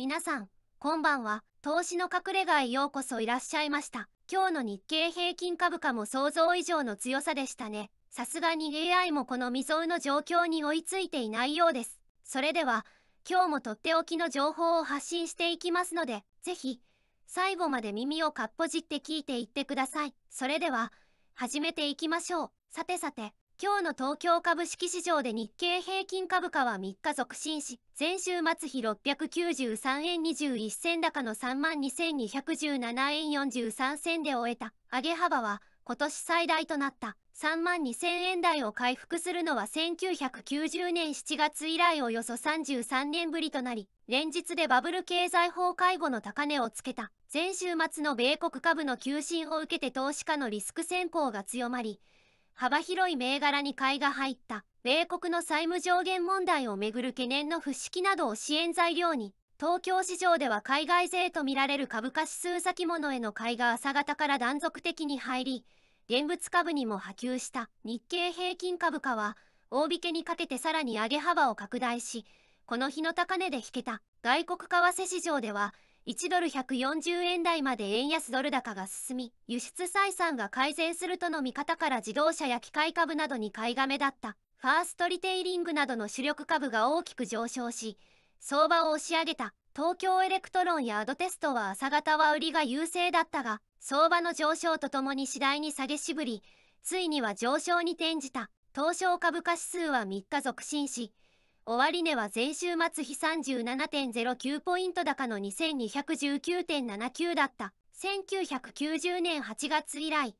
皆さん、こんばんは。投資の隠れ家へようこそいらっしゃいました。今日の日経平均株価も想像以上の強さでしたね。さすがに AI もこの未曾有の状況に追いついていないようです。それでは、今日もとっておきの情報を発信していきますので、ぜひ、最後まで耳をかっぽじって聞いていってください。それでは、始めていきましょう。さてさて、今日の東京株式市場で日経平均株価は3日続伸し、前週末比693円21銭高の32,217円43銭で終えた上げ幅は今年最大となった3万2000円台を回復するのは1990年7月以来およそ33年ぶりとなり、連日でバブル経済崩壊後の高値をつけた。前週末の米国株の急進を受けて投資家のリスク先行が強まり、幅広い銘柄に買いが入った米国の債務上限問題をめぐる懸念の不識などを支援材料に東京市場では海外勢とみられる株価指数先物への買いが朝方から断続的に入り現物株にも波及した日経平均株価は大引けにかけてさらに上げ幅を拡大しこの日の高値で引けた外国為替市場では1ドル140円台まで円安ドル高が進み、輸出採算が改善するとの見方から自動車や機械株などに買いが目だった、ファーストリテイリングなどの主力株が大きく上昇し、相場を押し上げた、東京エレクトロンやアドテストは朝方は売りが優勢だったが、相場の上昇とともに次第に下げしぶり、ついには上昇に転じた、東証株価指数は3日続伸し、終値は前週末比37.09ポイント高の2219.79だった。1990年8月以来、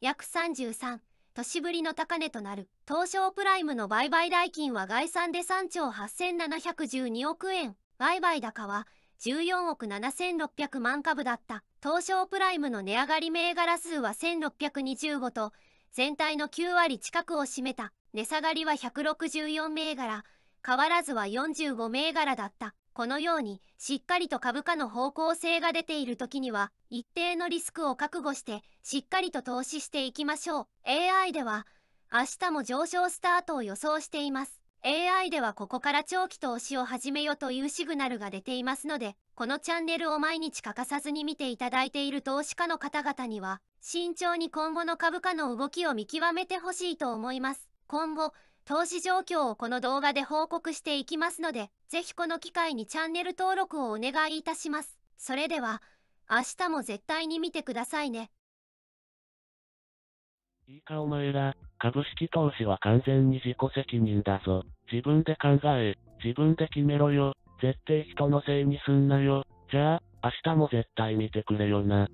約33年ぶりの高値となる。東証プライムの売買代金は概算で3兆8712億円。売買高は14億7600万株だった。東証プライムの値上がり銘柄数は1625と、全体の9割近くを占めた。値下がりは164銘柄。変わらずは45銘柄だった。このように、しっかりと株価の方向性が出ている時には、一定のリスクを覚悟して、しっかりと投資していきましょう。AI では、明日も上昇スタートを予想しています。AI ではここから長期投資を始めよというシグナルが出ていますので、このチャンネルを毎日欠かさずに見ていただいている投資家の方々には、慎重に今後の株価の動きを見極めてほしいと思います。今後、投資状況をこの動画で報告していきますので、ぜひこの機会にチャンネル登録をお願いいたします。それでは、明日も絶対に見てくださいね。いいかお前ら、株式投資は完全に自己責任だぞ。自分で考え、自分で決めろよ。絶対人のせいにすんなよ。じゃあ、明日も絶対見てくれよな。